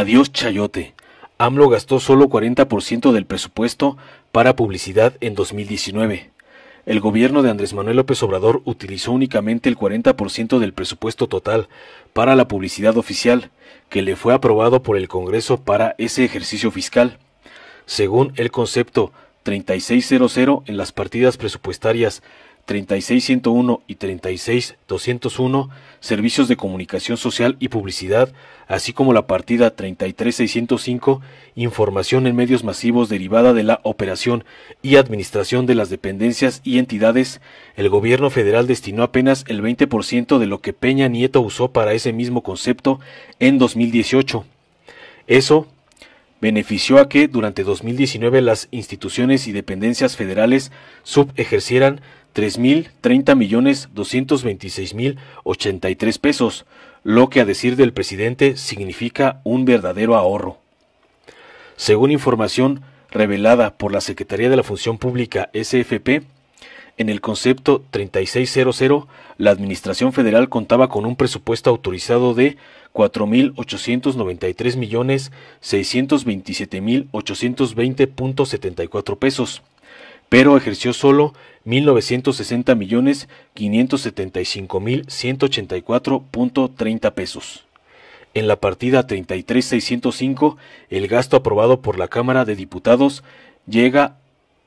Adiós Chayote. AMLO gastó solo 40% del presupuesto para publicidad en 2019. El gobierno de Andrés Manuel López Obrador utilizó únicamente el 40% del presupuesto total para la publicidad oficial, que le fue aprobado por el Congreso para ese ejercicio fiscal. Según el concepto 3600 en las partidas presupuestarias 3601 y 36201, servicios de comunicación social y publicidad, así como la partida 33605, información en medios masivos derivada de la operación y administración de las dependencias y entidades, el gobierno federal destinó apenas el 20% de lo que Peña Nieto usó para ese mismo concepto en 2018. Eso, benefició a que durante 2019 las instituciones y dependencias federales subejercieran treinta millones veintiséis mil tres pesos, lo que a decir del presidente significa un verdadero ahorro. Según información revelada por la Secretaría de la Función Pública SFP, en el concepto 3600, la Administración Federal contaba con un presupuesto autorizado de 4.893.627.820.74 pesos, pero ejerció solo 1.960.575.184.30 pesos. En la partida 33605, el gasto aprobado por la Cámara de Diputados llega a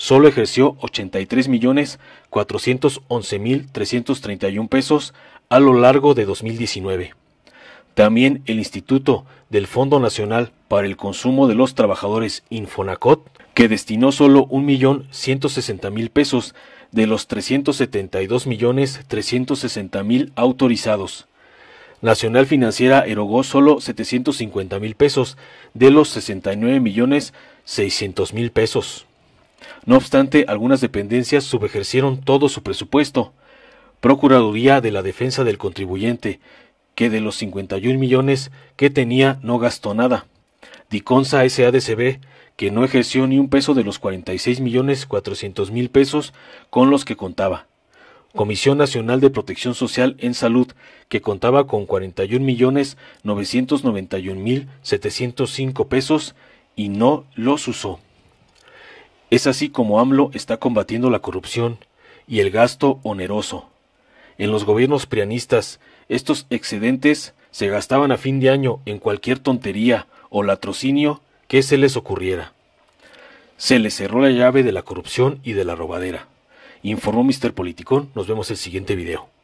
solo ejerció 83.411.331 pesos a lo largo de 2019. También el Instituto del Fondo Nacional para el Consumo de los Trabajadores Infonacot, que destinó solo 1.160.000 pesos de los 372.360.000 autorizados. Nacional Financiera erogó solo 750 mil pesos de los 69 millones 600 mil pesos. No obstante, algunas dependencias subejercieron todo su presupuesto. Procuraduría de la Defensa del Contribuyente, que de los 51 millones que tenía no gastó nada. Diconsa SADCB, que no ejerció ni un peso de los 46 millones 400 mil pesos con los que contaba. Comisión Nacional de Protección Social en Salud, que contaba con 41 millones 991 mil 705 pesos y no los usó. Es así como AMLO está combatiendo la corrupción y el gasto oneroso. En los gobiernos prianistas, estos excedentes se gastaban a fin de año en cualquier tontería o latrocinio que se les ocurriera. Se les cerró la llave de la corrupción y de la robadera. Informó Mr. Politicón. Nos vemos el siguiente video.